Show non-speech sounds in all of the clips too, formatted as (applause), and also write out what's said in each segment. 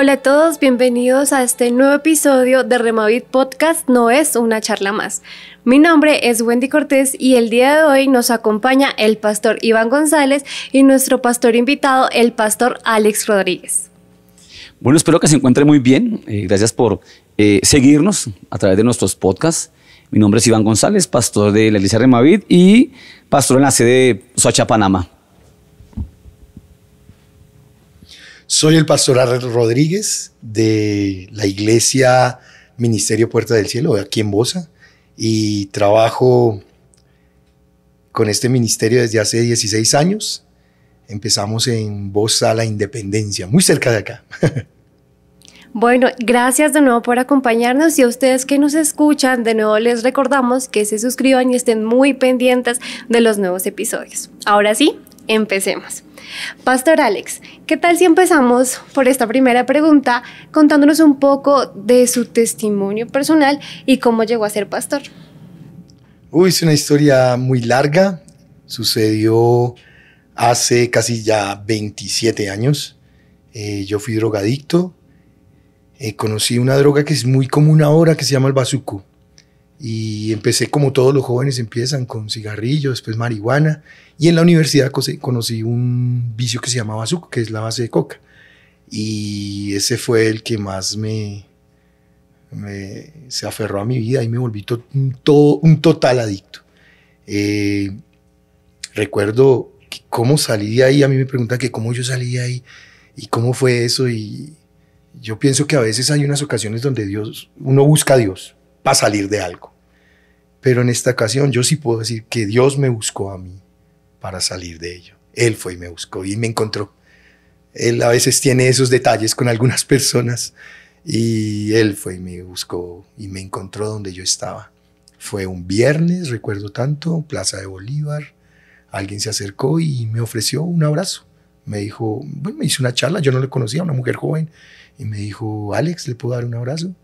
Hola a todos, bienvenidos a este nuevo episodio de Remavid Podcast No es una charla más. Mi nombre es Wendy Cortés y el día de hoy nos acompaña el pastor Iván González y nuestro pastor invitado, el pastor Alex Rodríguez. Bueno, espero que se encuentre muy bien. Eh, gracias por eh, seguirnos a través de nuestros podcasts. Mi nombre es Iván González, pastor de la iglesia Remavid y pastor en la sede de Soacha, Panamá. Soy el pastor Arred Rodríguez de la iglesia Ministerio Puerta del Cielo, aquí en Bosa, y trabajo con este ministerio desde hace 16 años. Empezamos en Bosa La Independencia, muy cerca de acá. (laughs) Bueno, gracias de nuevo por acompañarnos y a ustedes que nos escuchan, de nuevo les recordamos que se suscriban y estén muy pendientes de los nuevos episodios. Ahora sí, empecemos. Pastor Alex, ¿qué tal si empezamos por esta primera pregunta contándonos un poco de su testimonio personal y cómo llegó a ser pastor? Uy, es una historia muy larga. Sucedió hace casi ya 27 años. Eh, yo fui drogadicto. Eh, conocí una droga que es muy común ahora que se llama el bazuco y empecé como todos los jóvenes empiezan con cigarrillos, después marihuana y en la universidad conocí un vicio que se llamaba azúcar, que es la base de coca y ese fue el que más me, se aferró a mi vida y me volví todo un, total adicto. Eh, recuerdo cómo salí de ahí, a mí me preguntan que cómo yo salí de ahí y cómo fue eso y yo pienso que a veces hay unas ocasiones donde Dios, uno busca a Dios a salir de algo. Pero en esta ocasión yo sí puedo decir que Dios me buscó a mí para salir de ello. Él fue y me buscó y me encontró. Él a veces tiene esos detalles con algunas personas y él fue y me buscó y me encontró donde yo estaba. Fue un viernes, recuerdo tanto, Plaza de Bolívar. Alguien se acercó y me ofreció un abrazo. Me dijo, bueno, me hizo una charla, yo no le conocía, una mujer joven, y me dijo, Alex, ¿le puedo dar un abrazo?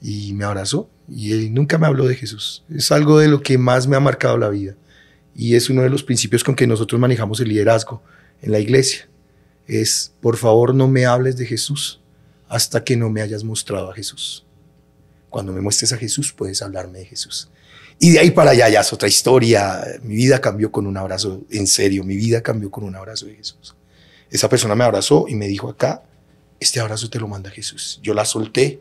y me abrazó y él nunca me habló de Jesús. Es algo de lo que más me ha marcado la vida y es uno de los principios con que nosotros manejamos el liderazgo en la iglesia. Es, por favor, no me hables de Jesús hasta que no me hayas mostrado a Jesús. Cuando me muestres a Jesús, puedes hablarme de Jesús. Y de ahí para allá ya es otra historia. Mi vida cambió con un abrazo, en serio, mi vida cambió con un abrazo de Jesús. Esa persona me abrazó y me dijo acá, este abrazo te lo manda Jesús. Yo la solté,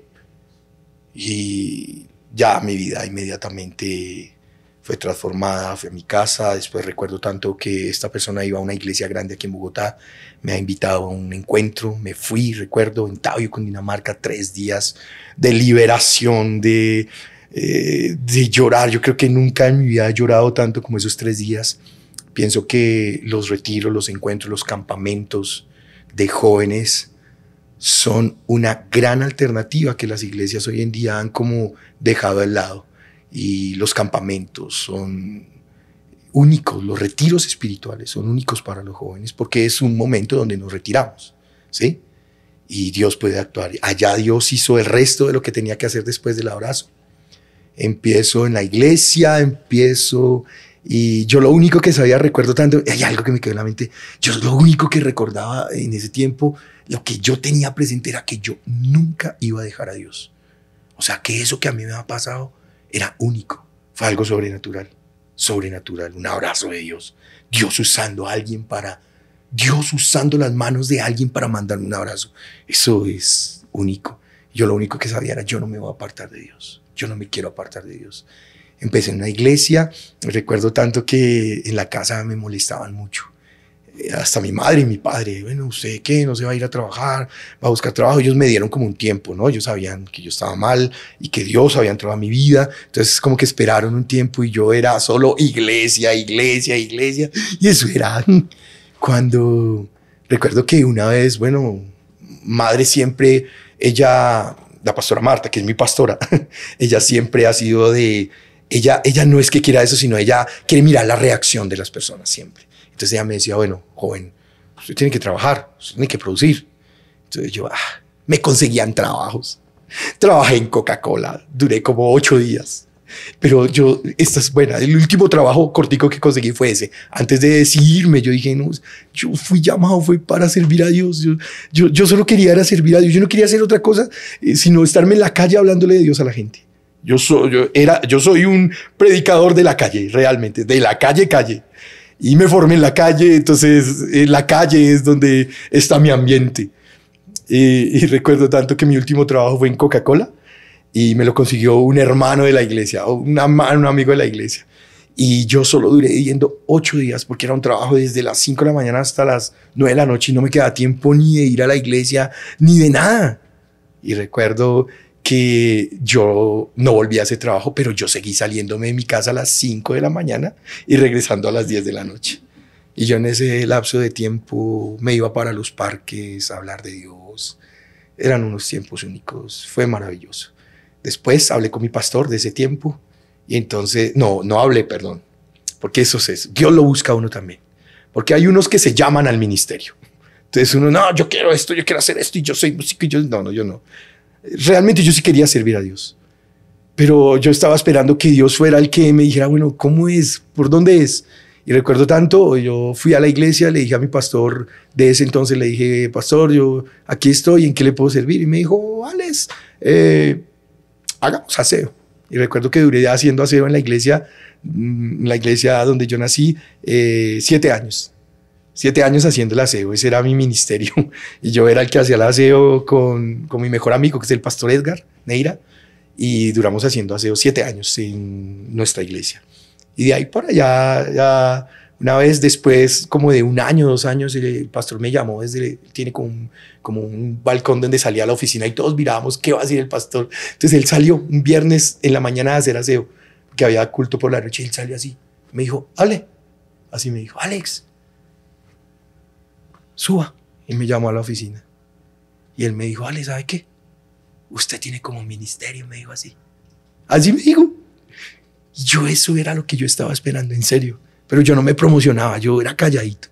y ya mi vida inmediatamente fue transformada, fue a mi casa. Después recuerdo tanto que esta persona iba a una iglesia grande aquí en Bogotá, me ha invitado a un encuentro, me fui, recuerdo, en con Dinamarca tres días de liberación, de, eh, de llorar. Yo creo que nunca en mi vida he llorado tanto como esos tres días. Pienso que los retiros, los encuentros, los campamentos de jóvenes son una gran alternativa que las iglesias hoy en día han como dejado al lado. Y los campamentos son únicos, los retiros espirituales son únicos para los jóvenes porque es un momento donde nos retiramos, ¿sí? Y Dios puede actuar. Allá Dios hizo el resto de lo que tenía que hacer después del abrazo. Empiezo en la iglesia, empiezo y yo lo único que sabía, recuerdo tanto, hay algo que me quedó en la mente, yo lo único que recordaba en ese tiempo, lo que yo tenía presente era que yo nunca iba a dejar a Dios. O sea, que eso que a mí me ha pasado era único, fue algo sobrenatural, sobrenatural, un abrazo de Dios, Dios usando a alguien para, Dios usando las manos de alguien para mandarme un abrazo. Eso es único. Yo lo único que sabía era, yo no me voy a apartar de Dios, yo no me quiero apartar de Dios empecé en una iglesia. Recuerdo tanto que en la casa me molestaban mucho. Eh, hasta mi madre y mi padre, bueno, ¿usted qué? No se va a ir a trabajar, va a buscar trabajo. Ellos me dieron como un tiempo, ¿no? Ellos sabían que yo estaba mal y que Dios había entrado a mi vida. Entonces, como que esperaron un tiempo y yo era solo iglesia, iglesia, iglesia. Y eso era (laughs) cuando recuerdo que una vez, bueno, madre siempre, ella, la pastora Marta, que es mi pastora, (laughs) ella siempre ha sido de ella, ella no es que quiera eso, sino ella quiere mirar la reacción de las personas siempre. Entonces ella me decía, bueno, joven, usted tiene que trabajar, usted tiene que producir. Entonces yo, ah, me conseguían trabajos. Trabajé en Coca-Cola, duré como ocho días. Pero yo, esta es buena. El último trabajo cortico que conseguí fue ese. Antes de decidirme, yo dije, no, yo fui llamado, fue para servir a Dios. Yo, yo, solo quería era servir a Dios. Yo no quería hacer otra cosa, eh, sino estarme en la calle hablándole de Dios a la gente. Yo soy, yo era, yo soy un predicador de la calle, realmente, de la calle, calle. Y me formé en la calle, entonces en la calle es donde está mi ambiente. Y, recuerdo tanto que mi último trabajo fue en Coca-Cola y me lo consiguió un hermano de la iglesia, o un amigo de la iglesia. Y yo solo duré yendo ocho días porque era un trabajo desde las cinco de la mañana hasta las nueve de la noche y no me quedaba tiempo ni de ir a la iglesia ni de nada. Y recuerdo que yo no volví a ese trabajo, pero yo seguí saliéndome de mi casa a las 5 de la mañana y regresando a las 10 de la noche. Y yo en ese lapso de tiempo me iba para los parques a hablar de Dios. Eran unos tiempos únicos, fue maravilloso. Después hablé con mi pastor de ese tiempo y entonces, no, no hablé, perdón, porque eso es, Dios lo busca uno también, porque hay unos que se llaman al ministerio. Entonces uno, no, yo quiero esto, yo quiero hacer esto y yo soy músico y yo, no, no, yo no realmente yo sí quería servir a Dios, pero yo estaba esperando que Dios fuera el que me dijera, bueno, ¿cómo es? ¿Por dónde es? Y recuerdo tanto, yo fui a la iglesia, le dije a mi pastor de ese entonces, le dije, pastor, yo aquí estoy, ¿en qué le puedo servir? Y me dijo, Alex, eh, hagamos aseo. Y recuerdo que duré haciendo aseo en la iglesia, mm, en la iglesia donde yo nací, eh, siete años siete años haciendo el aseo, ese era mi ministerio. (laughs) Y yo era el que hacía el aseo con, mi mejor amigo, que es el pastor Edgar Neira, y duramos haciendo aseo siete años en nuestra iglesia. Y de ahí para allá, una vez después, como de un año, dos años, el pastor me llamó desde, tiene como un, balcón donde salía a la oficina y todos mirábamos qué va a decir el pastor. Entonces él salió un viernes en la mañana a hacer aseo, que había culto por la noche, y él salió así. Me dijo, Ale, así me dijo, Alex, suba. Y me llamó a la oficina. Y él me dijo, Ale, ¿sabe qué? Usted tiene como ministerio, me dijo así. Así me dijo. Yo eso era lo que yo estaba esperando, en serio. Pero yo no me promocionaba, yo era calladito.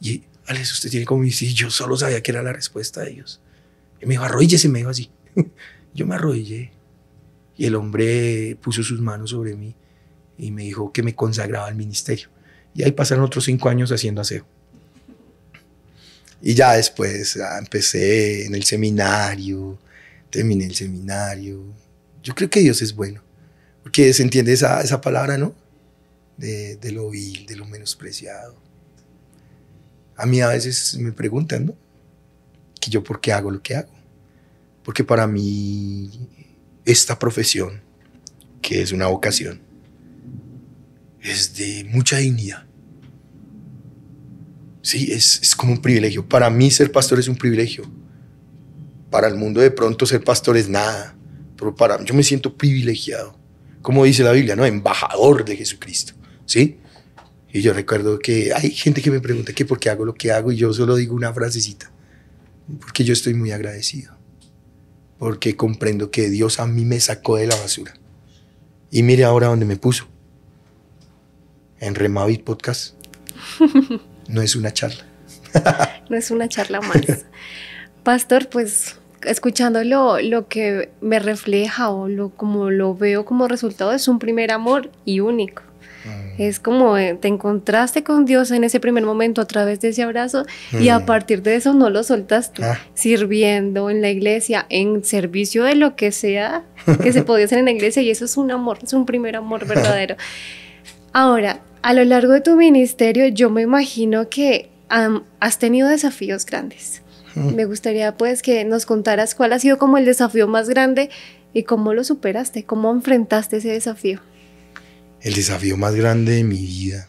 Y Alex, usted tiene como ministerio. yo solo sabía que era la respuesta de ellos. Y me dijo, arrodíllese, me dijo así. (laughs) yo me arrodillé. Y el hombre puso sus manos sobre mí y me dijo que me consagraba al ministerio. Y ahí pasaron otros cinco años haciendo aseo. Y ya después ah, empecé en el seminario, terminé el seminario. Yo creo que Dios es bueno, porque se entiende esa, palabra, ¿no? De, de, lo vil, de lo menospreciado. A mí a veces me preguntan, ¿no? Que yo por qué hago lo que hago. Porque para mí esta profesión, que es una vocación, es de mucha dignidad. Sí, es, como un privilegio. Para mí ser pastor es un privilegio. Para el mundo de pronto ser pastor es nada. Pero para yo me siento privilegiado. Como dice la Biblia, ¿no? Embajador de Jesucristo. ¿Sí? Y yo recuerdo que hay gente que me pregunta que por qué hago lo que hago y yo solo digo una frasecita. Porque yo estoy muy agradecido. Porque comprendo que Dios a mí me sacó de la basura. Y mire ahora dónde me puso. En Remavit Podcast. (laughs) no es una charla. (laughs) no es una charla más. Pastor, pues escuchándolo, lo que me refleja o lo, como lo veo como resultado es un primer amor y único. Mm. Es como eh, te encontraste con Dios en ese primer momento a través de ese abrazo y mm. a partir de eso no lo soltas ah. sirviendo en la iglesia, en servicio de lo que sea que se (laughs) podía hacer en la iglesia y eso es un amor, es un primer amor verdadero. (laughs) Ahora, a lo largo de tu ministerio, yo me imagino que has tenido desafíos grandes. Mm. Me gustaría pues que nos contaras cuál ha sido como el desafío más grande y cómo lo superaste, cómo enfrentaste ese desafío. El desafío más grande de mi vida.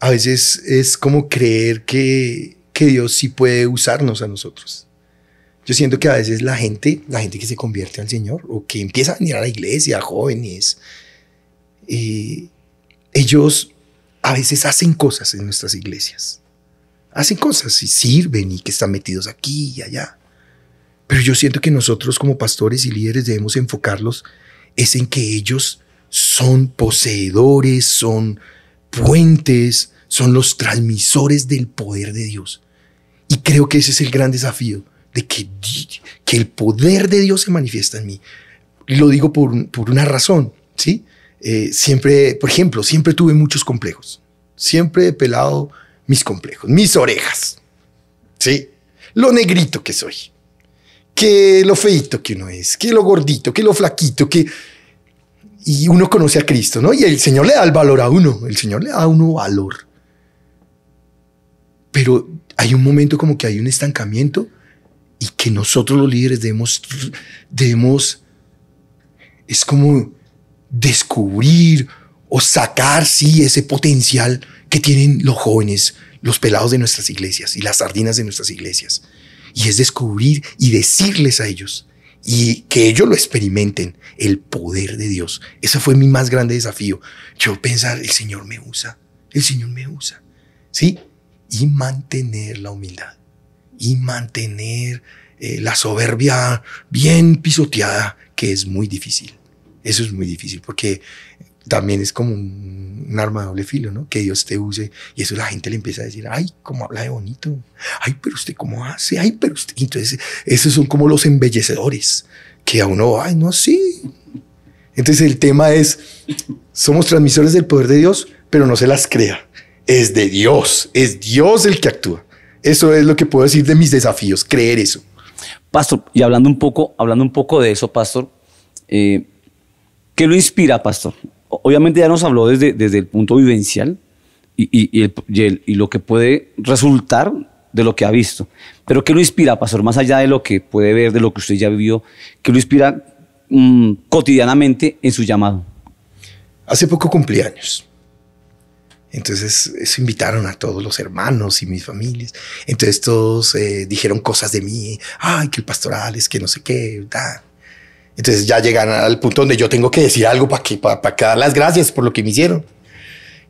A veces es como creer que, Dios sí puede usarnos a nosotros. Yo siento que a veces la gente, la gente que se convierte al Señor o que empieza a venir a la iglesia, jóvenes, eh, ellos a veces hacen cosas en nuestras iglesias. Hacen cosas y sirven y que están metidos aquí y allá. Pero yo siento que nosotros como pastores y líderes debemos enfocarlos es en que ellos son poseedores, son puentes, son los transmisores del poder de Dios. Y creo que ese es el gran desafío, de que, que el poder de Dios se manifiesta en mí. Lo digo por, por una razón, ¿sí? Eh, siempre, por ejemplo, siempre tuve muchos complejos. Siempre he pelado mis complejos, mis orejas. ¿Sí? Lo negrito que soy. Que lo feito que uno es, que lo gordito, que lo flaquito, que... Y uno conoce a Cristo, ¿no? Y el Señor le da el valor a uno, el Señor le da a uno valor. Pero hay un momento como que hay un estancamiento y que nosotros los líderes debemos, debemos, es como descubrir o sacar, sí, ese potencial que tienen los jóvenes, los pelados de nuestras iglesias y las sardinas de nuestras iglesias. Y es descubrir y decirles a ellos y que ellos lo experimenten, el poder de Dios. Ese fue mi más grande desafío. Yo pensar, el Señor me usa, el Señor me usa, ¿sí? Y mantener la humildad y mantener eh, la soberbia bien pisoteada, que es muy difícil. Eso es muy difícil porque también es como un, arma de doble filo, ¿no? Que Dios te use. Y eso la gente le empieza a decir, ay, cómo habla de bonito. Ay, pero usted cómo hace. Ay, pero usted. Entonces, esos son como los embellecedores que a uno, ay, no, así. Entonces, el tema es, somos transmisores del poder de Dios, pero no se las crea. Es de Dios. Es Dios el que actúa. Eso es lo que puedo decir de mis desafíos, creer eso. Pastor, y hablando un poco, hablando un poco de eso, Pastor, eh, ¿Qué lo inspira, pastor? Obviamente ya nos habló desde, desde el punto vivencial y, y, lo que puede resultar de lo que ha visto. Pero ¿qué lo inspira, pastor? Más allá de lo que puede ver, de lo que usted ya vivió, ¿qué lo inspira mm, cotidianamente en su llamado? Hace poco cumplí años. Entonces se invitaron a todos los hermanos y mis familias. Entonces todos eh, dijeron cosas de mí, ay, que el pastoral es que no sé qué, da. Entonces ya llegan al punto donde yo tengo que decir algo para que, para, para dar las gracias por lo que me hicieron.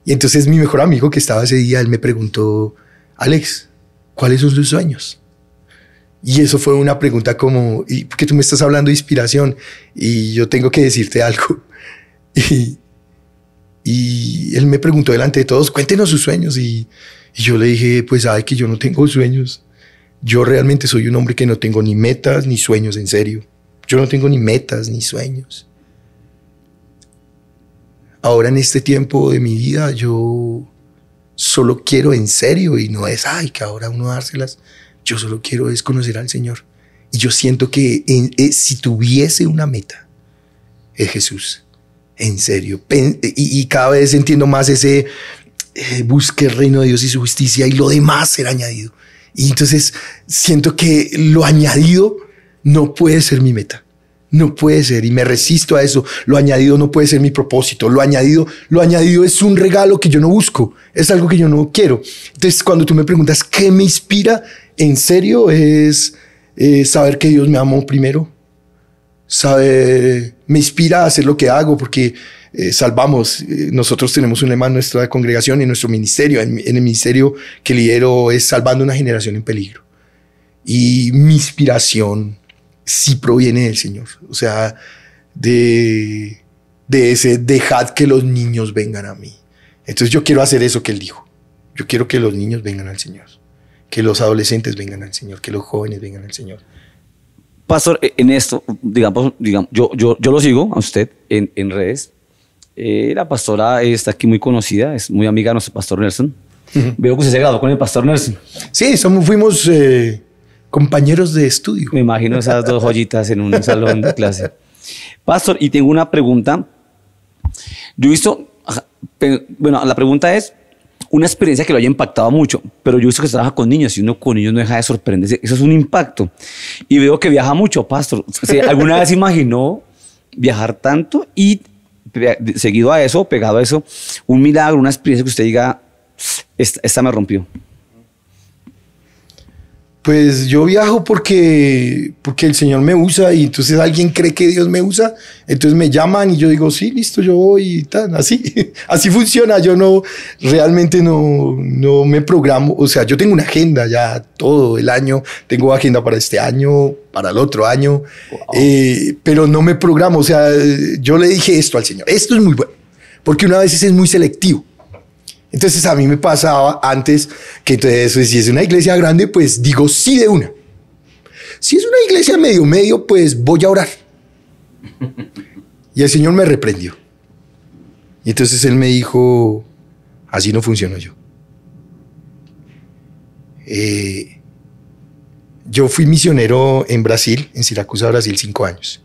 Y entonces mi mejor amigo que estaba ese día, él me preguntó, Alex, ¿cuáles son tus sueños? Y eso fue una pregunta como, ¿y por qué tú me estás hablando de inspiración? Y yo tengo que decirte algo. (laughs) Y, él me preguntó delante de todos, cuéntenos sus sueños. Y, y yo le dije, pues sabe que yo no tengo sueños. Yo realmente soy un hombre que no tengo ni metas ni sueños en serio. Yo no tengo ni metas ni sueños. Ahora en este tiempo de mi vida yo solo quiero en serio y no es, ay, que ahora uno dárselas. Yo solo quiero es conocer al Señor. Y yo siento que eh, si tuviese una meta, es Jesús. En serio. y, cada vez entiendo más ese eh, busque el reino de Dios y su justicia y lo demás será añadido. Y entonces siento que lo añadido no puede ser mi meta. No puede ser y me resisto a eso. Lo añadido no puede ser mi propósito. Lo añadido, lo añadido es un regalo que yo no busco. Es algo que yo no quiero. Entonces, cuando tú me preguntas qué me inspira, en serio es eh, saber que Dios me amó primero. Saber, me inspira a hacer lo que hago porque eh, salvamos. Eh, nosotros tenemos un lema en nuestra congregación y en nuestro ministerio. En, en el ministerio que lidero es salvando una generación en peligro. Y mi inspiración sí proviene del Señor. O sea, de, ese dejad que los niños vengan a mí. Entonces yo quiero hacer eso que él dijo. Yo quiero que los niños vengan al Señor, que los adolescentes vengan al Señor, que los jóvenes vengan al Señor. Pastor, eh, en esto, digamos, digamos yo, yo, yo lo sigo a usted en, redes. Eh, la pastora está aquí muy conocida, es muy amiga de nuestro pastor Nelson. Veo que se se llegado con el pastor Nelson. Sí, somos, fuimos eh, compañeros de estudio. Me imagino esas dos joyitas en un salón de clase. Pastor, y tengo una pregunta. Yo he visto, bueno, la pregunta es una experiencia que lo haya impactado mucho, pero yo he visto que trabaja con niños y uno con niños no deja de sorprenderse. Eso es un impacto. Y veo que viaja mucho, Pastor. ¿Alguna vez imaginó viajar tanto y seguido a eso, pegado a eso, un milagro, una experiencia que usted diga, esta, esta me rompió? pues yo viajo porque, porque el Señor me usa y entonces alguien cree que Dios me usa, entonces me llaman y yo digo, sí, listo, yo voy y tal, así, (laughs) así funciona, yo no, realmente no, me programo, o sea, yo tengo una agenda ya todo el año, tengo agenda para este año, para el otro año, eh, pero no me programo, o sea, yo le dije esto al Señor, esto es muy bueno, porque una vez es muy selectivo, entonces a mí me pasaba antes que entonces pues, si es una iglesia grande, pues digo sí de una. Si es una iglesia medio medio, pues voy a orar. Y el Señor me reprendió. Y entonces Él me dijo, así no funciono yo. Eh, yo fui misionero en Brasil, en Siracusa, Brasil, cinco años.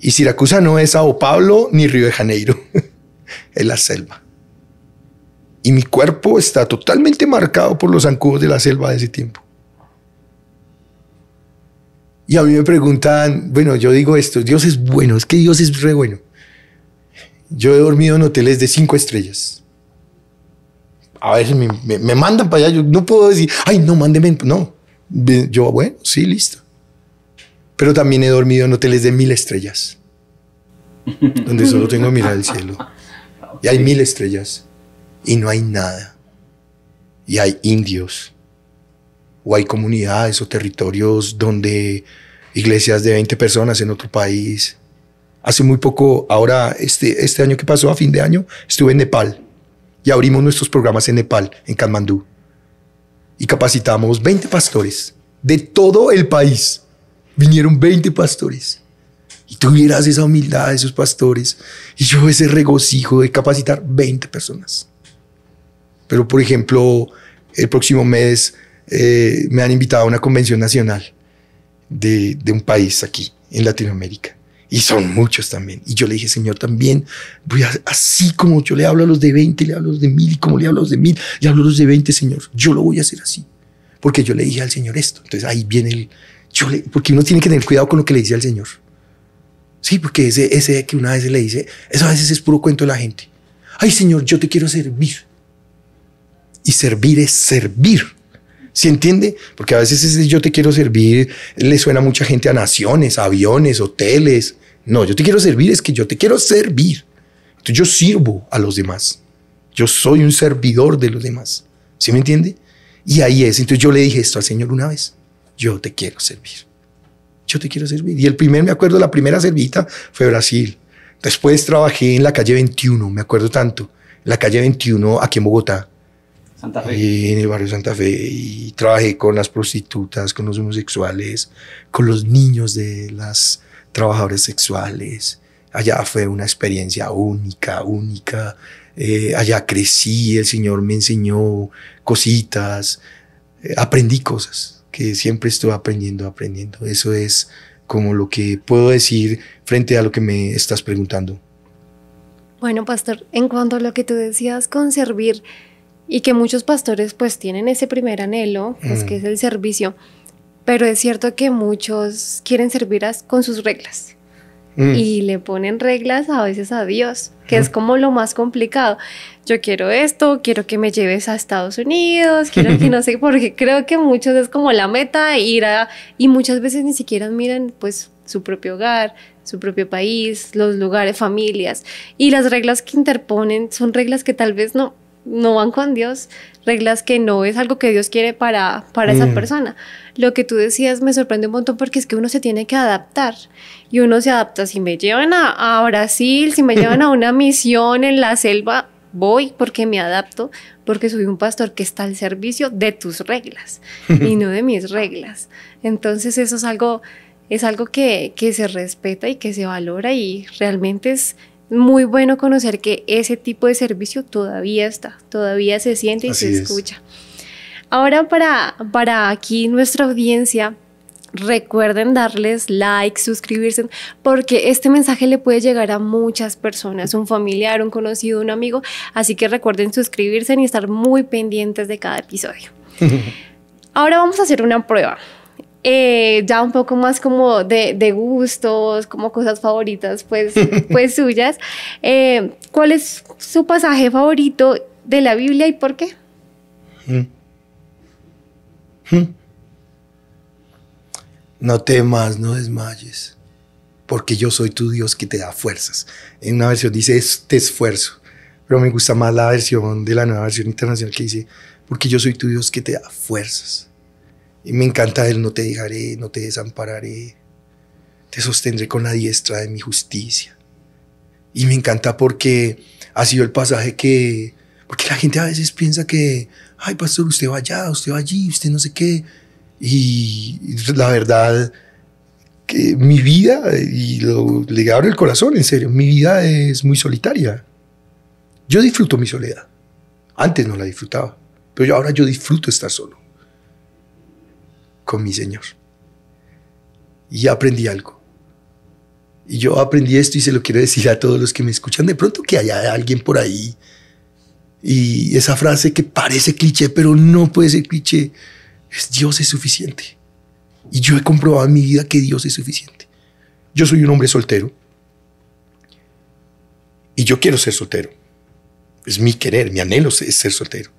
Y Siracusa no es Sao Paulo ni Río de Janeiro, (laughs) es la selva. Y mi cuerpo está totalmente marcado por los zancudos de la selva de ese tiempo. Y a mí me preguntan, bueno, yo digo esto, Dios es bueno, es que Dios es re bueno. Yo he dormido en hoteles de cinco estrellas. A veces me, me, mandan para allá, yo no puedo decir, ay, no, mándeme, no. Yo, bueno, sí, listo. Pero también he dormido en hoteles de mil estrellas, donde solo tengo que mirar el cielo. Y hay mil estrellas y no hay nada. Y hay indios, o hay comunidades o territorios donde iglesias de 20 personas en otro país. Hace muy poco, ahora este, este año que pasó, a fin de año, estuve en Nepal y abrimos nuestros programas en Nepal, en Kathmandú Y capacitamos 20 pastores de todo el país. Vinieron 20 pastores. Y tuvieras esa humildad de esos pastores. Y yo ese regocijo de capacitar 20 personas. Pero, por ejemplo, el próximo mes eh, me han invitado a una convención nacional de, de un país aquí, en Latinoamérica. Y son muchos también. Y yo le dije, Señor, también voy a, así como yo le hablo a los de 20, le hablo a los de mil, y como le hablo a los de mil, le hablo a los de 20, Señor. Yo lo voy a hacer así. Porque yo le dije al Señor esto. Entonces ahí viene el. Yo le, porque uno tiene que tener cuidado con lo que le dice al Señor. Sí, porque ese, ese que una vez le dice, eso a veces es puro cuento de la gente. Ay, Señor, yo te quiero servir y servir es servir. ¿Se entiende? Porque a veces ese yo te quiero servir le suena a mucha gente a naciones, aviones, hoteles. No, yo te quiero servir es que yo te quiero servir. Entonces yo sirvo a los demás. Yo soy un servidor de los demás. ¿Sí me entiende? Y ahí es. Entonces yo le dije esto al Señor una vez. Yo te quiero servir. Yo te quiero servir. Y el primer, me acuerdo, la primera servita fue Brasil. Después trabajé en la calle 21, me acuerdo tanto. La calle 21 aquí en Bogotá Santa Fe. Y en el barrio Santa Fe. Y trabajé con las prostitutas, con los homosexuales, con los niños de las trabajadoras sexuales. Allá fue una experiencia única, única. Eh, allá crecí, el Señor me enseñó cositas, eh, aprendí cosas que siempre estoy aprendiendo, aprendiendo. Eso es como lo que puedo decir frente a lo que me estás preguntando. Bueno, pastor, en cuanto a lo que tú decías con servir, y que muchos pastores pues tienen ese primer anhelo, pues mm. que es el servicio, pero es cierto que muchos quieren servir con sus reglas mm. y le ponen reglas a veces a Dios, que es como lo más complicado. Yo quiero esto, quiero que me lleves a Estados Unidos, quiero que no (laughs) sé, porque creo que muchos es como la meta ir a y muchas veces ni siquiera miran pues su propio hogar, su propio país, los lugares, familias y las reglas que interponen son reglas que tal vez no no van con Dios, reglas que no es algo que Dios quiere para, para esa mm. persona. Lo que tú decías me sorprende un montón porque es que uno se tiene que adaptar y uno se adapta. Si me llevan a, a Brasil, si me llevan a una (laughs) misión en la selva, voy porque me adapto, porque soy un pastor que está al servicio de tus reglas y no de mis (laughs) reglas. Entonces eso es algo, es algo que, que se respeta y que se valora y realmente es muy bueno conocer que ese tipo de servicio todavía está, todavía se siente y se escucha. Ahora para, para aquí nuestra audiencia, recuerden darles like, suscribirse, porque este mensaje le puede llegar a muchas personas, un familiar, un conocido, un amigo, así que recuerden suscribirse y estar muy pendientes de cada episodio. (laughs) Ahora vamos a hacer una prueba. Eh, ya un poco más como de, gustos, como cosas favoritas, pues, (laughs) pues suyas. Eh, ¿Cuál es su pasaje favorito de la Biblia y por qué? Hmm. Hmm. No temas, no desmayes, porque yo soy tu Dios que te da fuerzas. En una versión dice este esfuerzo, pero me gusta más la versión de la nueva versión internacional que dice, porque yo soy tu Dios que te da fuerzas. Y me encanta él, no te dejaré, no te desampararé, te sostendré con la diestra de mi justicia. Y me encanta porque ha sido el pasaje que, porque la gente a veces piensa que, ay, pastor, usted va allá, usted va allí, usted no sé qué. Y la verdad, que mi vida, y lo, le abro el corazón, en serio, mi vida es muy solitaria. Yo disfruto mi soledad. Antes no la disfrutaba, pero ahora yo disfruto estar solo con mi Señor. Y aprendí algo. Y yo aprendí esto y se lo quiero decir a todos los que me escuchan. De pronto que haya alguien por ahí. Y esa frase que parece cliché, pero no puede ser cliché, es Dios es suficiente. Y yo he comprobado en mi vida que Dios es suficiente. Yo soy un hombre soltero. Y yo quiero ser soltero. Es mi querer, mi anhelo es ser soltero.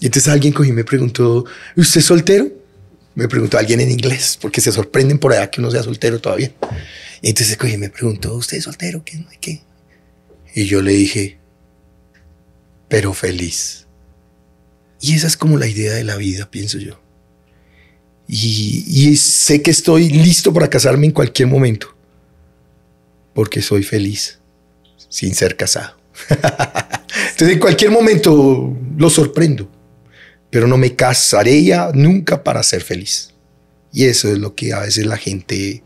Y entonces alguien cogió y me preguntó, ¿usted es soltero? me preguntó alguien en inglés, porque se sorprenden por allá que uno sea soltero todavía. entonces, me preguntó, ¿usted es soltero? ¿Qué? ¿Qué? Y yo le dije, pero feliz. Y esa es como la idea de la vida, pienso yo. y sé que estoy listo para casarme en cualquier momento, porque soy feliz sin ser casado. (laughs) Entonces, en cualquier momento lo sorprendo pero no me casaré ya nunca para ser feliz. Y eso es lo que a veces la gente,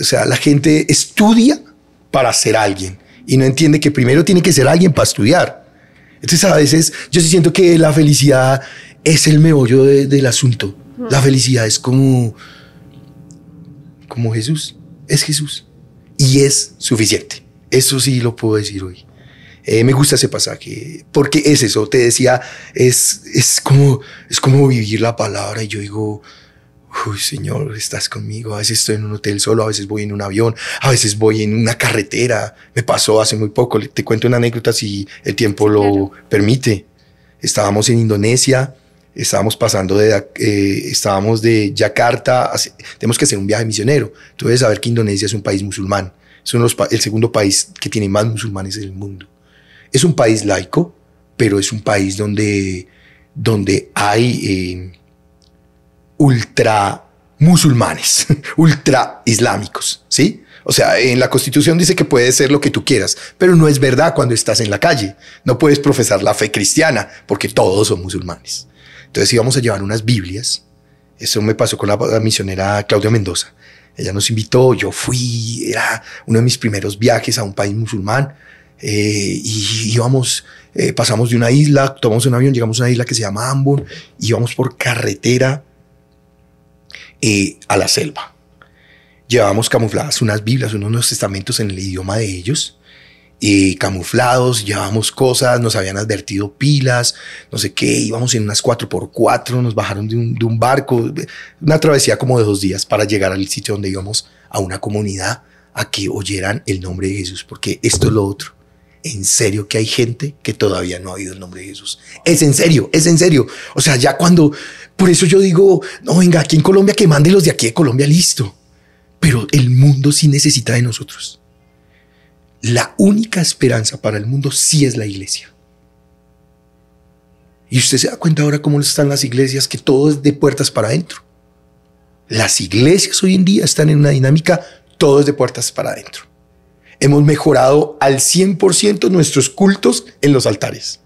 o sea, la gente estudia para ser alguien y no entiende que primero tiene que ser alguien para estudiar. Entonces a veces yo sí siento que la felicidad es el meollo del asunto. La felicidad es como, como Jesús, es Jesús y es suficiente. Eso sí lo puedo decir hoy. Eh, me gusta ese pasaje, porque es eso, te decía, es, es, como, es como vivir la palabra y yo digo, uy, Señor, estás conmigo. A veces estoy en un hotel solo, a veces voy en un avión, a veces voy en una carretera. Me pasó hace muy poco. Te cuento una anécdota si el tiempo lo permite. Estábamos en Indonesia, estábamos pasando de, eh, estábamos de Yakarta. tenemos que hacer un viaje misionero. Tú debes saber que Indonesia es un país musulmán. Es uno de los, el segundo país que tiene más musulmanes en el mundo. Es un país laico, pero es un país donde, donde hay eh, ultra musulmanes, (laughs) ultra islámicos, ¿sí? O sea, en la Constitución dice que puedes ser lo que tú quieras, pero no es verdad cuando estás en la calle. No puedes profesar la fe cristiana porque todos son musulmanes. Entonces íbamos a llevar unas Biblias. Eso me pasó con la, la misionera Claudia Mendoza. Ella nos invitó, yo fui, era uno de mis primeros viajes a un país musulmán. Eh, y íbamos, eh, pasamos de una isla, tomamos un avión, llegamos a una isla que se llama Ambon, íbamos por carretera eh, a la selva. Llevábamos camufladas unas Biblias, unos, testamentos en el idioma de ellos, camuflados, llevábamos cosas, nos habían advertido pilas, no sé qué, íbamos en unas 4x4, nos bajaron de un, de un barco, una travesía como de dos días para llegar al sitio donde íbamos a una comunidad a que oyeran el nombre de Jesús, porque esto es lo otro en serio que hay gente que todavía no ha oído el nombre de Jesús. Es en serio, es en serio. O sea, ya cuando, por eso yo digo, no, venga, aquí en Colombia, que mande los de aquí de Colombia, listo. Pero el mundo sí necesita de nosotros. La única esperanza para el mundo sí es la iglesia. Y usted se da cuenta ahora cómo están las iglesias, que todo es de puertas para adentro. Las iglesias hoy en día están en una dinámica, todo es de puertas para adentro hemos mejorado al 100% nuestros cultos en los altares.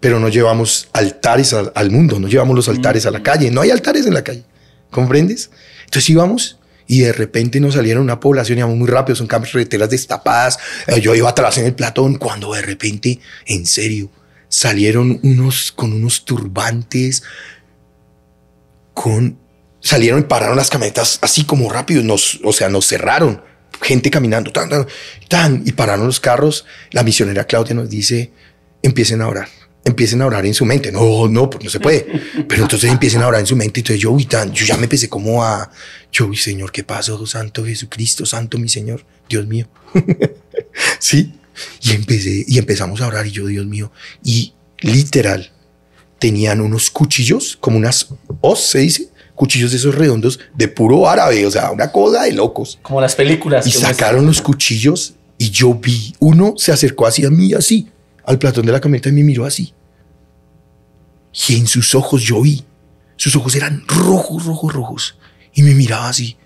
Pero no llevamos altares al, mundo, no llevamos los altares a la mm. calle, no hay altares en la calle, ¿comprendes? Entonces íbamos y de repente nos salieron una población, íbamos muy rápido, son telas destapadas, eh, yo iba atrás en el platón, cuando de repente, en serio, salieron unos con unos turbantes, con salieron y pararon las camionetas así como rápido, nos, o sea, nos cerraron gente caminando, tan, tan, tan, y pararon los carros. La misionera Claudia nos dice, empiecen a orar empiecen a orar en su mente. No, no, pues no se puede. Pero entonces empiecen a orar en su mente. Entonces yo, uy, tan, yo ya me empecé como a, yo, uy, Señor, ¿qué pasó? Oh, Santo Jesucristo, Santo mi Señor, Dios mío. (laughs) sí. Y empecé, y empezamos a orar y yo, Dios mío. Y literal, tenían unos cuchillos, como unas os, se dice, cuchillos de esos redondos de puro árabe, o sea, una cosa de locos. Como las películas. Y sacaron los cuchillos y yo vi, uno se acercó hacia mí así, al platón de la camioneta y me miró así. Y en sus ojos yo vi, sus ojos eran rojos, rojos, rojos. Y me miraba así.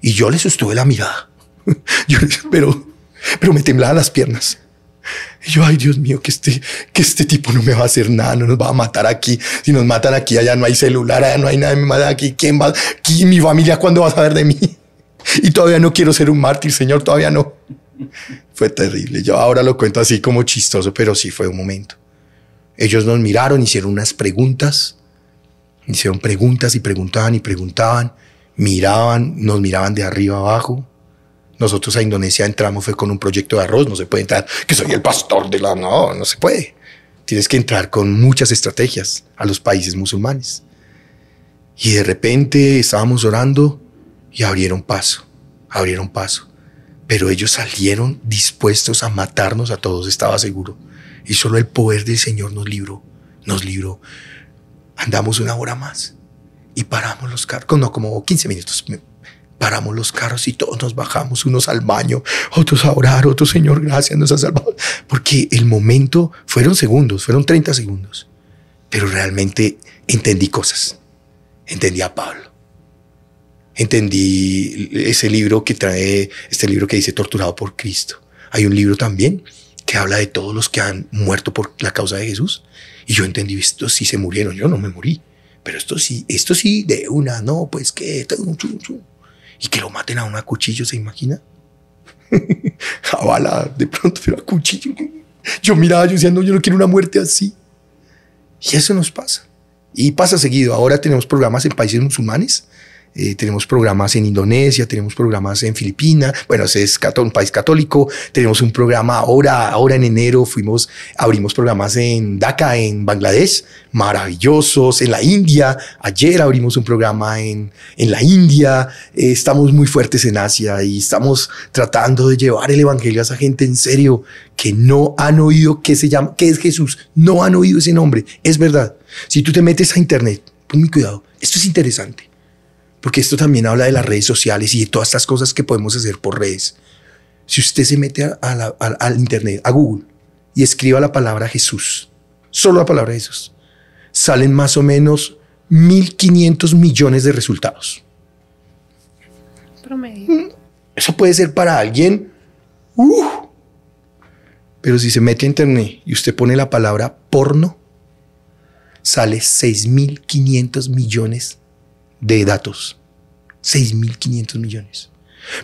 Y yo le sostuve la mirada. (laughs) pero, pero me temblaban las piernas yo, ay Dios mío, que este, que este tipo no me va a hacer nada, no nos va a matar aquí. Si nos matan aquí, allá no hay celular, allá no hay nada, mi madre, aquí. ¿Quién va? ¿Quién, mi familia, ¿cuándo va a saber de mí? (laughs) Y todavía no quiero ser un mártir, Señor, todavía no. Fue terrible. Yo ahora lo cuento así como chistoso, pero sí fue un momento. Ellos nos miraron, hicieron unas preguntas, hicieron preguntas y preguntaban y preguntaban, miraban, nos miraban de arriba abajo nosotros a Indonesia entramos fue con un proyecto de arroz, no se puede entrar, que soy el pastor de la... No, no se puede. Tienes que entrar con muchas estrategias a los países musulmanes. Y de repente estábamos orando y abrieron paso, abrieron paso. Pero ellos salieron dispuestos a matarnos a todos, estaba seguro. Y solo el poder del Señor nos libró, nos libró. Andamos una hora más y paramos los carros, no, como 15 minutos, Paramos los carros y todos nos bajamos, unos al baño, otros a orar, otro Señor, gracias, nos ha salvado. Porque el momento fueron segundos, fueron 30 segundos. Pero realmente entendí cosas. Entendí a Pablo. Entendí ese libro que trae, este libro que dice Torturado por Cristo. Hay un libro también que habla de todos los que han muerto por la causa de Jesús. Y yo entendí, estos sí se murieron, yo no me morí. Pero esto sí, esto sí, de una, no, pues que, y que lo maten a una cuchillo, ¿se imagina? (laughs) a de pronto, pero a cuchillo. Yo miraba, yo decía, no, yo no quiero una muerte así. Y eso nos pasa. Y pasa seguido. Ahora tenemos programas en países musulmanes eh, tenemos programas en Indonesia, tenemos programas en Filipinas, bueno, ese es un país católico, tenemos un programa ahora, ahora en enero fuimos, abrimos programas en Dhaka, en Bangladesh, maravillosos, en la India, ayer abrimos un programa en, en la India, eh, estamos muy fuertes en Asia y estamos tratando de llevar el Evangelio a esa gente en serio, que no han oído qué se llama, qué es Jesús, no han oído ese nombre, es verdad. Si tú te metes a internet, pon mi cuidado, esto es interesante porque esto también habla de las redes sociales y de todas estas cosas que podemos hacer por redes. Si usted se mete al Internet, a Google, y escriba la palabra Jesús, solo la palabra Jesús, salen más o menos 1.500 millones de resultados. Promedio. Mm. Eso puede ser para alguien. Uh, pero si se mete a internet y usted pone la palabra porno, sale 6.500 millones de de datos. 6.500 millones.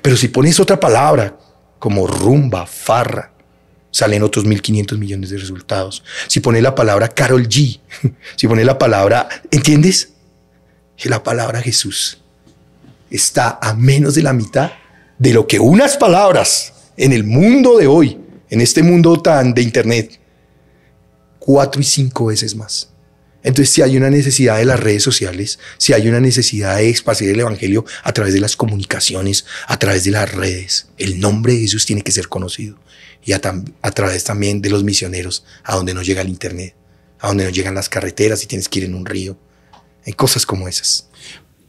Pero si pones otra palabra, como rumba, farra, salen otros 1.500 millones de resultados. Si pones la palabra Carol G, (laughs) si pones la palabra, ¿entiendes? Que la palabra Jesús está a menos de la mitad de lo que unas palabras en el mundo de hoy, en este mundo tan de Internet, cuatro y cinco veces más. Entonces, si hay una necesidad de las redes sociales, si hay una necesidad de esparcir el Evangelio a través de las comunicaciones, a través de las redes, el nombre de Jesús tiene que ser conocido. Y a, través también de los misioneros, a donde no llega el Internet, a donde no llegan las carreteras si tienes que ir en un río, en cosas como esas.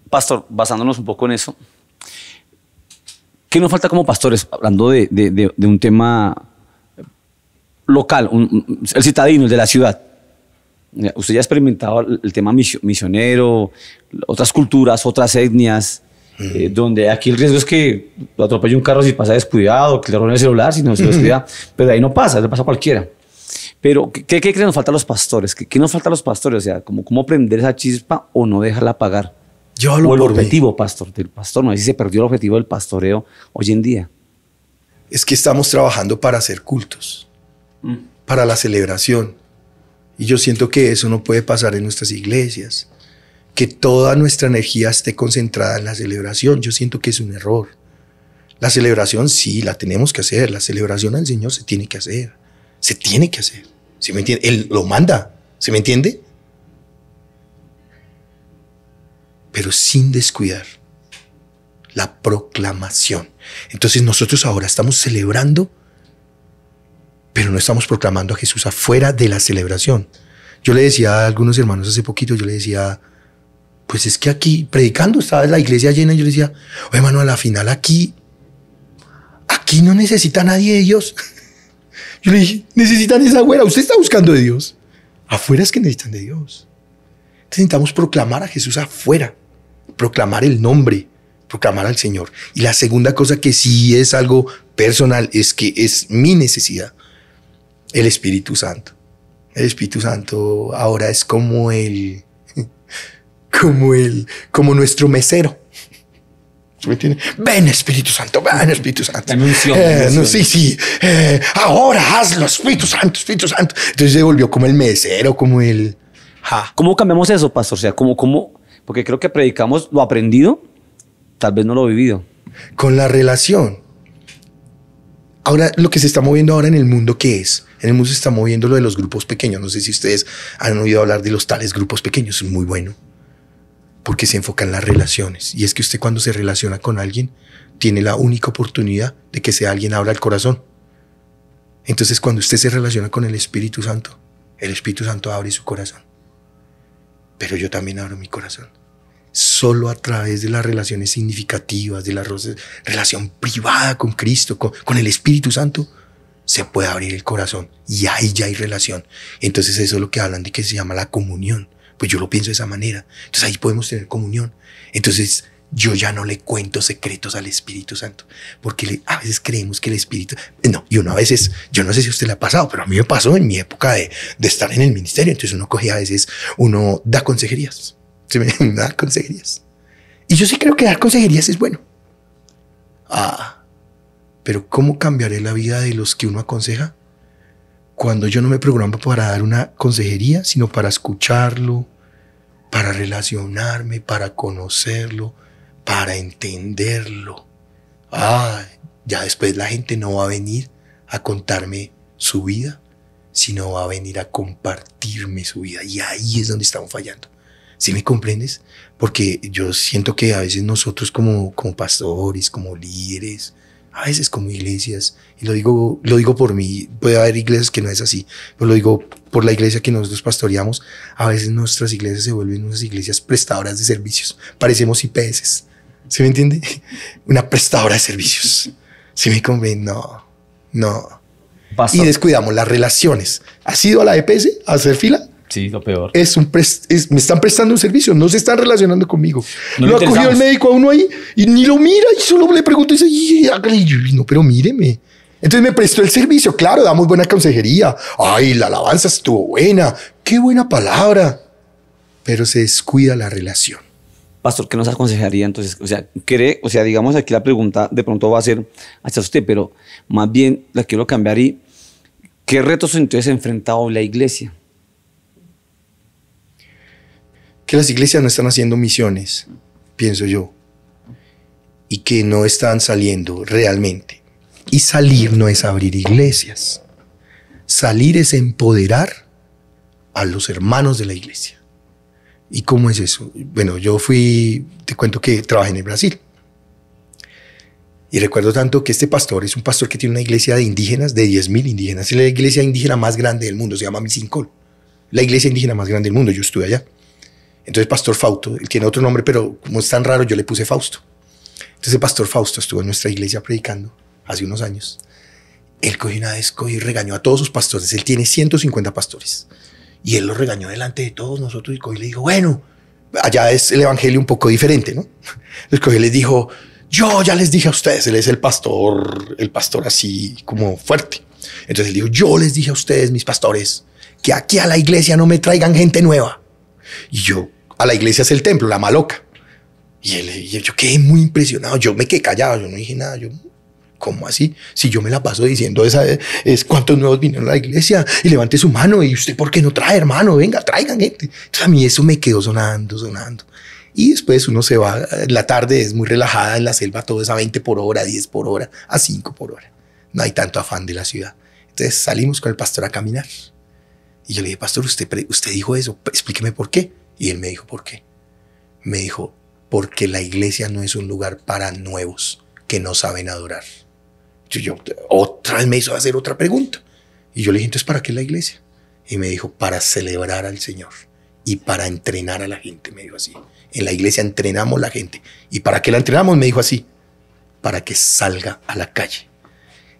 Pastor, basándonos un poco en eso, ¿qué nos falta como pastores? Hablando de, un tema local, el citadino, el de la ciudad Usted ya ha experimentado el tema misionero, otras culturas, otras etnias, eh, donde aquí el riesgo es que lo atropelle un carro si pasa descuidado, que le roben el celular si no se descuida, pero ahí no pasa, le pasa a cualquiera. Pero, ¿qué, creen que nos falta a los pastores? ¿Qué, nos falta a los pastores? O sea, ¿cómo, cómo prender esa chispa o no dejarla apagar? Yo lo o el objetivo, pastor, del pastor. No sé si se perdió el objetivo del pastoreo hoy en día. Es que estamos trabajando para hacer cultos, mm. para la celebración y yo siento que eso no puede pasar en nuestras iglesias, que toda nuestra energía esté concentrada en la celebración. Yo siento que es un error. La celebración sí, la tenemos que hacer, la celebración al Señor se tiene que hacer, se tiene que hacer. ¿se me entiende? Él lo manda, ¿se me entiende? Pero sin descuidar la proclamación. Entonces nosotros ahora estamos celebrando pero no estamos proclamando a Jesús afuera de la celebración. Yo le decía a algunos hermanos hace poquito, yo le decía, pues es que aquí, predicando, estaba la iglesia llena, yo le decía, oye, hermano, a la final aquí, aquí no necesita nadie de Dios. (laughs) Yo le dije, necesitan esa güera, usted está buscando de Dios. Afuera es que necesitan de Dios. Entonces necesitamos proclamar a Jesús afuera, proclamar el nombre, proclamar al Señor. Y la segunda cosa que sí es algo personal es que es mi necesidad el Espíritu Santo. El Espíritu Santo ahora es como el, (laughs) como el, como nuestro mesero. ¿Me ven Espíritu Santo, ven Espíritu Santo. Eh, no, sí, sí. Eh, ahora hazlo, Espíritu Santo, Espíritu Santo. Entonces se volvió como el mesero, como el. ¿Cómo cambiamos eso, pastor? O sea, como como, Porque creo que predicamos lo aprendido, tal vez no lo vivido. Con la relación. Ahora, lo que se está moviendo ahora en el mundo, ¿qué es? En el mundo se está moviendo lo de los grupos pequeños. No sé si ustedes han oído hablar de los tales grupos pequeños. Es muy bueno. Porque se enfocan en las relaciones. Y es que usted cuando se relaciona con alguien, tiene la única oportunidad de que sea alguien abra el corazón. Entonces cuando usted se relaciona con el Espíritu Santo, el Espíritu Santo abre su corazón. Pero yo también abro mi corazón solo a través de las relaciones significativas, de la relación privada con Cristo, con, el Espíritu Santo, se puede abrir el corazón y ahí ya hay relación. Entonces eso es lo que hablan de que se llama la comunión. Pues yo lo pienso de esa manera. Entonces ahí podemos tener comunión. Entonces yo ya no le cuento secretos al Espíritu Santo, porque a veces creemos que el Espíritu, no, y uno a veces, yo no sé si usted le ha pasado, pero a mí me pasó en mi época de, estar en el ministerio, entonces uno cogía a veces, uno da consejerías, se me (laughs) da consejerías. Y yo sí creo que dar consejerías es bueno. Ah, pero ¿cómo cambiaré la vida de los que uno aconseja? Cuando yo no me programo para dar una consejería, sino para escucharlo, para relacionarme, para conocerlo, para entenderlo. Ah, ya después la gente no va a venir a contarme su vida, sino va a venir a compartirme su vida. Y ahí es donde estamos fallando. ¿Sí me comprendes? Porque yo siento que a veces nosotros como, como pastores, como líderes, a veces como iglesias, y lo digo, lo digo por mí, puede haber iglesias que no es así, pero lo digo por la iglesia que nosotros pastoreamos, a veces nuestras iglesias se vuelven unas iglesias prestadoras de servicios, parecemos IPS, ¿se me entiende? (laughs) Una prestadora de servicios, ¿se me conviene, no, no. Y descuidamos las relaciones. ¿Has ido a la EPS a hacer fila? Sí, lo peor. Es un me están prestando un servicio, no se están relacionando conmigo. No lo ha cogido el médico a uno ahí y ni lo mira y solo le pregunta y dice, no, pero míreme. Entonces me prestó el servicio, claro, da muy buena consejería. Ay, la alabanza estuvo buena, qué buena palabra. Pero se descuida la relación. Pastor, ¿qué nos aconsejaría entonces? O sea, cree, o sea, digamos aquí la pregunta de pronto va a ser hacia usted, pero más bien la quiero cambiar y ¿qué retos entonces ha enfrentado la iglesia? que las iglesias no están haciendo misiones, pienso yo, y que no están saliendo realmente. Y salir no es abrir iglesias. Salir es empoderar a los hermanos de la iglesia. ¿Y cómo es eso? Bueno, yo fui, te cuento que trabajé en el Brasil. Y recuerdo tanto que este pastor es un pastor que tiene una iglesia de indígenas, de 10.000 indígenas. Es la iglesia indígena más grande del mundo, se llama Misincol. La iglesia indígena más grande del mundo, yo estuve allá. Entonces Pastor Fausto, él tiene otro nombre, pero como es tan raro, yo le puse Fausto. Entonces el Pastor Fausto estuvo en nuestra iglesia predicando hace unos años. Él cogió una vez y regañó a todos sus pastores. Él tiene 150 pastores. Y él los regañó delante de todos nosotros y le dijo, bueno, allá es el evangelio un poco diferente, ¿no? Entonces (laughs) les dijo, yo ya les dije a ustedes, él es el pastor, el pastor así como fuerte. Entonces él dijo, yo les dije a ustedes, mis pastores, que aquí a la iglesia no me traigan gente nueva, y yo, a la iglesia es el templo, la maloca. Y, yo quedé muy impresionado, yo me quedé callado, yo no dije nada, yo, ¿cómo así? Si yo me la paso diciendo esa es cuántos nuevos vinieron a la iglesia y levante su mano y usted, ¿por qué no trae, hermano? Venga, traigan gente. Entonces a mí eso me quedó sonando, sonando. Y después uno se va, la tarde es muy relajada en la selva, todo es a 20 por hora, 10 por hora, a 5 por hora. No hay tanto afán de la ciudad. Entonces salimos con el pastor a caminar. Y yo le dije, pastor, usted, usted dijo eso, explíqueme por qué. Y él me dijo, ¿por qué? Me dijo, porque la iglesia no es un lugar para nuevos que no saben adorar. Yo, yo, otra vez me hizo hacer otra pregunta. Y yo le dije, entonces, ¿para qué la iglesia? Y me dijo, para celebrar al Señor y para entrenar a la gente, me dijo así. En la iglesia entrenamos a la gente. ¿Y para qué la entrenamos? Me dijo así, para que salga a la calle.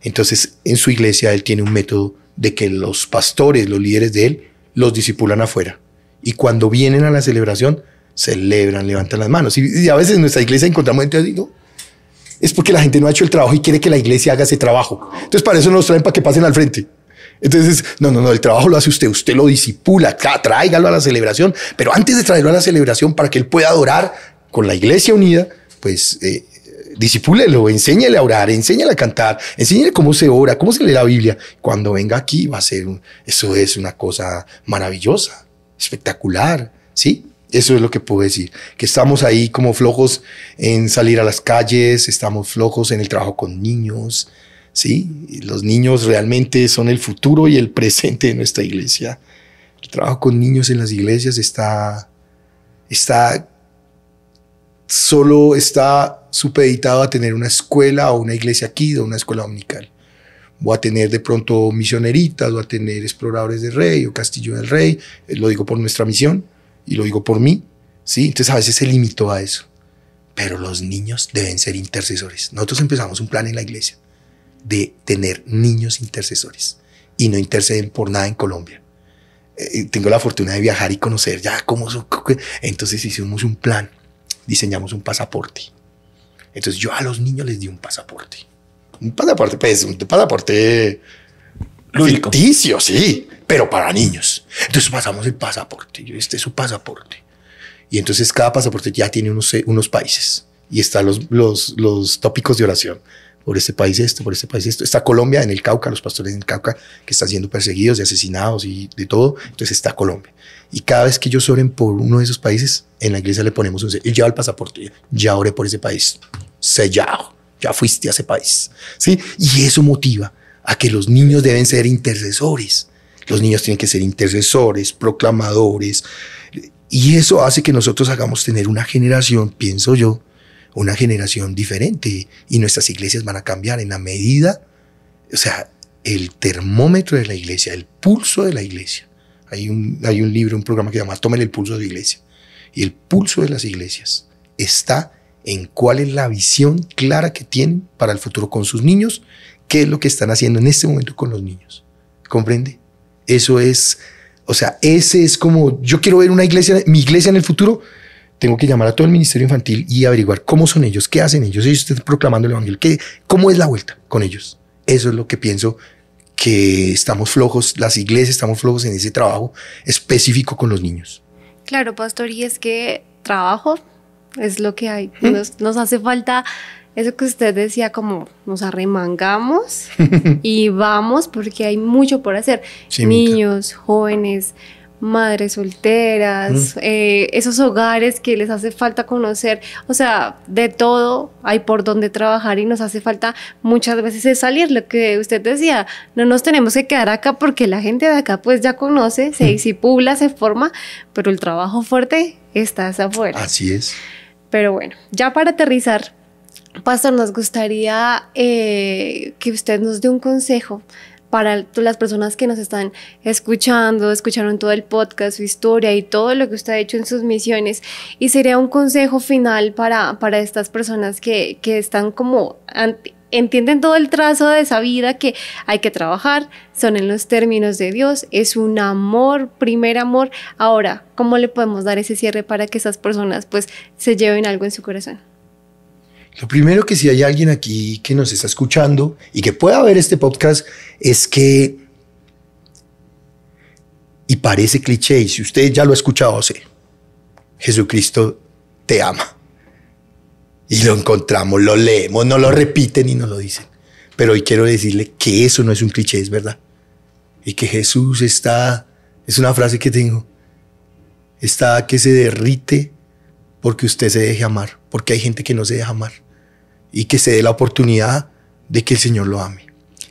Entonces, en su iglesia él tiene un método de que los pastores, los líderes de él, los disipulan afuera. Y cuando vienen a la celebración, celebran, levantan las manos. Y, a veces en nuestra iglesia encontramos gente así, Es porque la gente no ha hecho el trabajo y quiere que la iglesia haga ese trabajo. Entonces para eso nos traen para que pasen al frente. Entonces, no, no, no, el trabajo lo hace usted, usted lo disipula, tráigalo a la celebración, pero antes de traerlo a la celebración para que él pueda adorar con la iglesia unida, pues eh, disipúlelo, enséñale a orar, enséñale a cantar, enséñele cómo se ora, cómo se lee la Biblia. Cuando venga aquí va a ser, eso es una cosa maravillosa, espectacular, ¿sí? Eso es lo que puedo decir, que estamos ahí como flojos en salir a las calles, estamos flojos en el trabajo con niños, ¿sí? Los niños realmente son el futuro y el presente de nuestra iglesia. El trabajo con niños en las iglesias está, está, solo está supeditado a tener una escuela o una iglesia aquí o una escuela dominical. O a tener de pronto misioneritas, o a tener exploradores del rey o castillo del rey. Eh, lo digo por nuestra misión y lo digo por mí. ¿sí? Entonces a veces se limitó a eso. Pero los niños deben ser intercesores. Nosotros empezamos un plan en la iglesia de tener niños intercesores y no interceden por nada en Colombia. Eh, eh, tengo la fortuna de viajar y conocer ya cómo son. Entonces hicimos un plan, diseñamos un pasaporte entonces yo a los niños les di un pasaporte. Un pasaporte, pues, un pasaporte Lúdico. ficticio, sí, pero para niños. Entonces pasamos el pasaporte. Yo, este es su pasaporte. Y entonces cada pasaporte ya tiene unos, eh, unos países. Y están los, los, los tópicos de oración por este país esto, por este país esto. Está Colombia en el Cauca, los pastores en el Cauca que están siendo perseguidos y asesinados y de todo. Entonces está Colombia. Y cada vez que ellos oren por uno de esos países, en la iglesia le ponemos un sello. lleva el pasaporte, ya oré por ese país. Sellado, ya fuiste a ese país. ¿Sí? Y eso motiva a que los niños deben ser intercesores. Los niños tienen que ser intercesores, proclamadores. Y eso hace que nosotros hagamos tener una generación, pienso yo, una generación diferente y nuestras iglesias van a cambiar en la medida, o sea, el termómetro de la iglesia, el pulso de la iglesia. Hay un, hay un libro, un programa que se llama tomen el pulso de la iglesia. Y el pulso de las iglesias está en cuál es la visión clara que tienen para el futuro con sus niños, qué es lo que están haciendo en este momento con los niños. ¿Comprende? Eso es, o sea, ese es como, yo quiero ver una iglesia, mi iglesia en el futuro, tengo que llamar a todo el Ministerio Infantil y averiguar cómo son ellos, qué hacen ellos, ellos están proclamando el Evangelio, cómo es la vuelta con ellos. Eso es lo que pienso que estamos flojos, las iglesias estamos flojos en ese trabajo específico con los niños. Claro, pastor, y es que trabajo es lo que hay. ¿Mm? Nos, hace falta eso que usted decía, como nos arremangamos (laughs) y vamos porque hay mucho por hacer. Niños, jóvenes, madres solteras, mm. eh, esos hogares que les hace falta conocer, o sea, de todo hay por donde trabajar y nos hace falta muchas veces salir, lo que usted decía, no nos tenemos que quedar acá porque la gente de acá pues ya conoce, se mm. disipula, se forma, pero el trabajo fuerte está hacia afuera. Así es. Pero bueno, ya para aterrizar, Pastor, nos gustaría eh, que usted nos dé un consejo para las personas que nos están escuchando, escucharon todo el podcast, su historia y todo lo que usted ha hecho en sus misiones. Y sería un consejo final para, para estas personas que, que están como... entienden todo el trazo de esa vida que hay que trabajar, son en los términos de Dios, es un amor, primer amor. Ahora, ¿cómo le podemos dar ese cierre para que esas personas pues se lleven algo en su corazón? Lo primero que si hay alguien aquí que nos está escuchando y que pueda ver este podcast es que, y parece cliché, y si usted ya lo ha escuchado, sé, Jesucristo te ama. Y lo encontramos, lo leemos, no lo repiten y no lo dicen. Pero hoy quiero decirle que eso no es un cliché, es verdad. Y que Jesús está, es una frase que tengo, está que se derrite porque usted se deje amar, porque hay gente que no se deja amar y que se dé la oportunidad de que el Señor lo ame.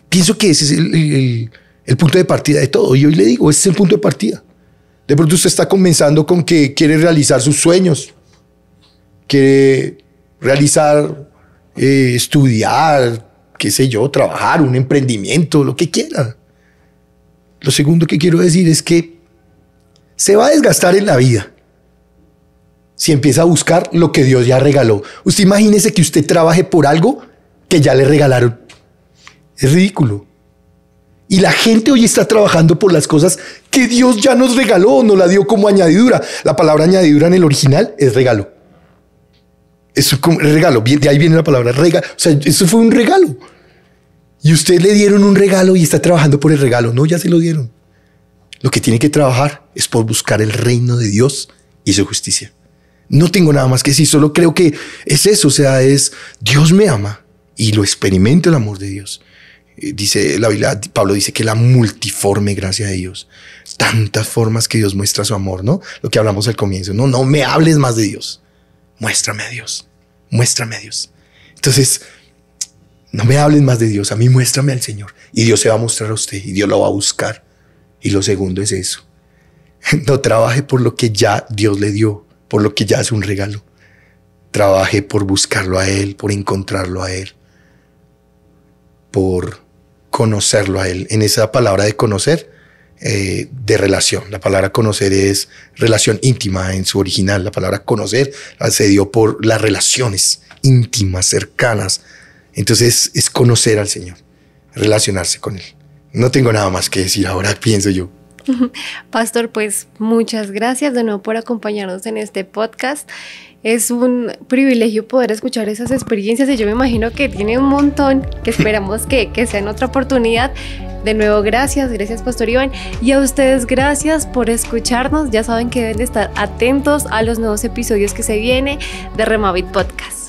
Pienso que ese es el, punto de partida de todo. Y hoy le digo, ese es el punto de partida. De pronto usted está comenzando con que quiere realizar sus sueños, quiere realizar, eh, estudiar, qué sé yo, trabajar, un emprendimiento, lo que quiera. Lo segundo que quiero decir es que se va a desgastar en la vida si empieza a buscar lo que Dios ya regaló. Usted imagínese que usted trabaje por algo que ya le regalaron. Es ridículo. Y la gente hoy está trabajando por las cosas que Dios ya nos regaló, nos la dio como añadidura. La palabra añadidura en el original es regalo. es regalo, de ahí viene la palabra regalo. O sea, eso fue un regalo. Y usted le dieron un regalo y está trabajando por el regalo. No, ya se lo dieron. Lo que tiene que trabajar es por buscar el reino de Dios y su justicia. No tengo nada más que decir, solo creo que es eso, o sea, es Dios me ama y lo experimento el amor de Dios. Eh, dice la Pablo dice que la multiforme gracia de Dios. Tantas formas que Dios muestra su amor, ¿no? Lo que hablamos al comienzo, no, no me hables más de Dios. Muéstrame a Dios, muéstrame a Dios. Entonces, no me hables más de Dios, a mí muéstrame al Señor. Y Dios se va a mostrar a usted y Dios lo va a buscar. Y lo segundo es eso. (laughs) No trabaje por lo que ya Dios le dio, por lo que ya es un regalo. Trabajé por buscarlo a Él, por encontrarlo a Él, por conocerlo a Él. En esa palabra de conocer, eh, de relación. La palabra conocer es relación íntima en su original. La palabra conocer se dio por las relaciones íntimas, cercanas. Entonces es conocer al Señor, relacionarse con Él. No tengo nada más que decir ahora, pienso yo. (laughs) Pastor, pues muchas gracias de nuevo por acompañarnos en este podcast. Es un privilegio poder escuchar esas experiencias y yo me imagino que tiene un montón que (laughs) esperamos que, que sea en otra oportunidad. De nuevo, gracias, gracias Pastor Iván. Y a ustedes, gracias por escucharnos. Ya saben que deben de estar atentos a los nuevos episodios que se viene de Remavit Podcast.